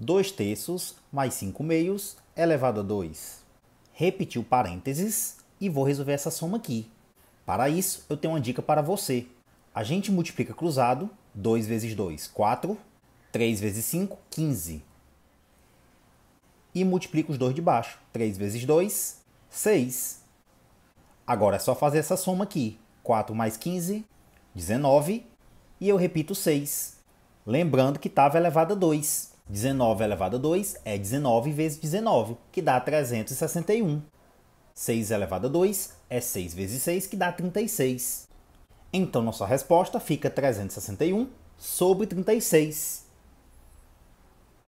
2 terços mais 5 meios elevado a 2. Repeti o parênteses e vou resolver essa soma aqui. Para isso, eu tenho uma dica para você. A gente multiplica cruzado 2 vezes 2, 4, 3 vezes 5, 15. E multiplica os dois de baixo, 3 vezes 2, 6. Agora é só fazer essa soma aqui, 4 mais 15, 19, e eu repito 6, lembrando que estava elevado a 2. 19 elevado a 2 é 19 vezes 19, que dá 361. 6 elevado a 2 é 6 vezes 6, que dá 36. Então, nossa resposta fica 361 sobre 36.